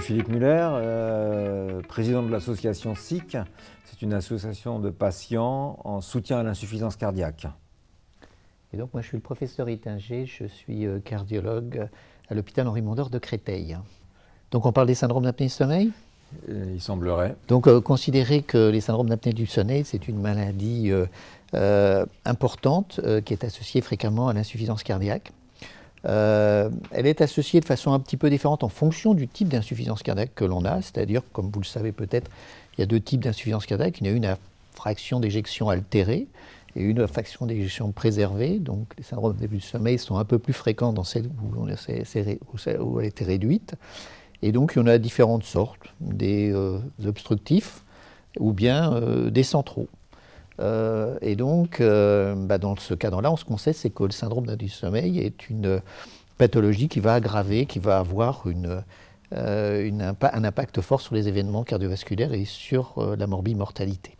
suis Philippe Muller, euh, président de l'association SIC. C'est une association de patients en soutien à l'insuffisance cardiaque. Et donc moi je suis le professeur Ittinger, je suis euh, cardiologue à l'hôpital Henri Mondor de Créteil. Donc on parle des syndromes d'apnée du sommeil euh, Il semblerait. Donc considérer que les syndromes d'apnée du sommeil, c'est une maladie importante qui est associée fréquemment à l'insuffisance cardiaque. Euh, elle est associée de façon un petit peu différente en fonction du type d'insuffisance cardiaque que l'on a, c'est-à-dire, comme vous le savez peut-être, il y a deux types d'insuffisance cardiaque. Il y a une fraction d'éjection altérée et une fraction d'éjection préservée. Donc les syndromes de sommeil sont un peu plus fréquents dans celles où, on où elle était réduite. Et donc il y en a différentes sortes, des euh, obstructifs ou bien euh, des centraux. Euh, et donc, euh, bah, dans ce cadre-là, on, ce qu'on sait, c'est que le syndrome du sommeil est une pathologie qui va aggraver, qui va avoir euh, un impact fort sur les événements cardiovasculaires et sur la morbimortalité.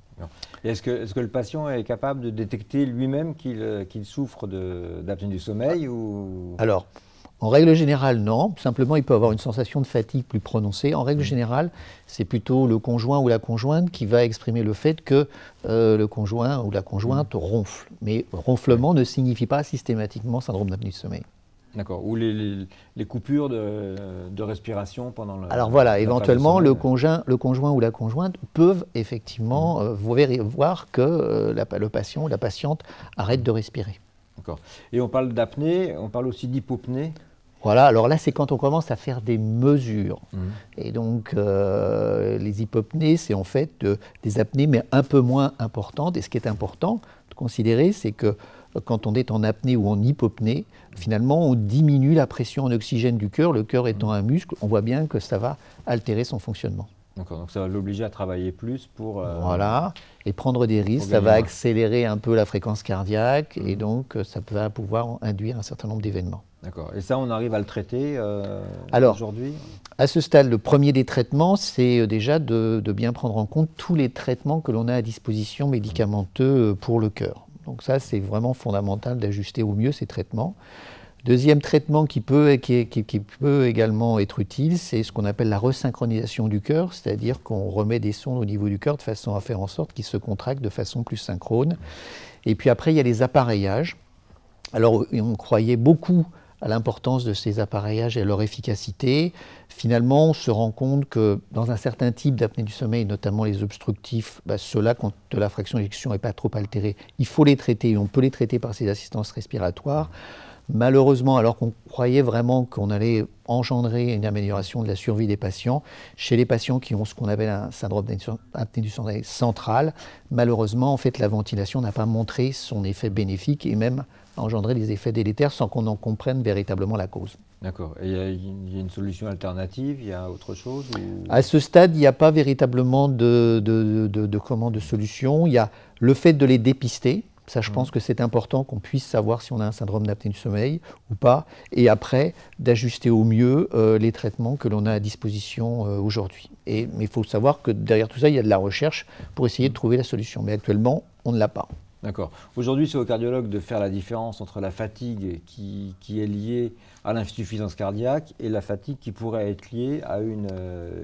Est-ce que, est que, le patient est capable de détecter lui-même qu'il souffre d'apnée du sommeil ou... Alors, en règle générale, non. Simplement, il peut avoir une sensation de fatigue plus prononcée. En règle mm. générale, c'est plutôt le conjoint ou la conjointe qui va exprimer le fait que euh, le conjoint ou la conjointe mm. ronfle. Mais ronflement ne signifie pas systématiquement syndrome d'apnée du sommeil. D'accord. Ou les, coupures de, respiration pendant le. Alors voilà, éventuellement, le conjoint, le conjoint ou la conjointe peuvent effectivement mm. euh, voir que euh, le patient ou la patiente arrête de respirer. Et on parle d'apnée, on parle aussi d'hypopnée. Voilà, alors là, c'est quand on commence à faire des mesures. Mmh. Et donc, euh, les hypopnées, c'est en fait euh, des apnées, mais un peu moins importantes. Et ce qui est important de considérer, c'est que euh, quand on est en apnée ou en hypopnée, finalement, on diminue la pression en oxygène du cœur. Le cœur étant un muscle, on voit bien que ça va altérer son fonctionnement donc ça va l'obliger à travailler plus pour... Euh, voilà, et prendre des risques, ça va accélérer un peu la fréquence cardiaque, et mhm. donc euh, ça va pouvoir induire un certain nombre d'événements. D'accord, et ça on arrive à le traiter euh, aujourd'hui À ce stade, le premier des traitements, c'est euh, déjà de, de, bien prendre en compte tous les traitements que l'on a à disposition médicamenteux pour le cœur. Donc ça, c'est vraiment fondamental d'ajuster au mieux ces traitements. Deuxième traitement qui peut, également être utile, c'est ce qu'on appelle la resynchronisation du cœur, c'est-à-dire qu'on remet des sondes au niveau du cœur de façon à faire en sorte qu'ils se contractent de façon plus synchrone. Et puis après, il y a les appareillages. Alors, on croyait beaucoup à l'importance de ces appareillages et à leur efficacité. Finalement, on se rend compte que dans un certain type d'apnée du sommeil, notamment les obstructifs, bah, ceux-là, quand la fraction d'éjection n'est pas trop altérée, il faut les traiter on peut les traiter par ces assistances respiratoires. Malheureusement, alors qu'on croyait vraiment qu'on allait engendrer une amélioration de la survie des patients, chez les patients qui ont ce qu'on appelle un syndrome d'apnée du sommeil central, malheureusement, en fait, la ventilation n'a pas montré son effet bénéfique et même engendré des effets délétères sans qu'on en comprenne véritablement la cause. D'accord. Et il y, a une solution alternative Il y a autre chose À ce stade, il n'y a pas véritablement de, de, de, de solution. Il y a le fait de les dépister, ça, je pense mm. que c'est important qu'on puisse savoir si on a un syndrome d'apnée du sommeil ou pas, et après d'ajuster au mieux euh, les traitements que l'on a à disposition euh, aujourd'hui. Et, mais il faut savoir que derrière tout ça, il y a de la recherche pour essayer de mm. trouver la solution. Mais actuellement, on ne l'a pas. D'accord. Aujourd'hui, c'est au cardiologue de faire la différence entre la fatigue qui, est liée à l'insuffisance cardiaque et la fatigue qui pourrait être liée à une, euh,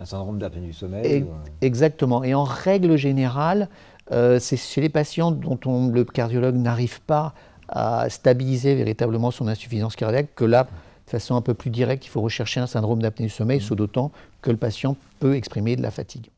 un syndrome d'apnée du sommeil. Exactement. Et en règle générale, euh, c'est chez les patients dont le cardiologue n'arrive pas à stabiliser véritablement son insuffisance cardiaque que là, de façon un peu plus directe, il faut rechercher un syndrome d'apnée du sommeil, mmh. d'autant que le patient peut exprimer de la fatigue.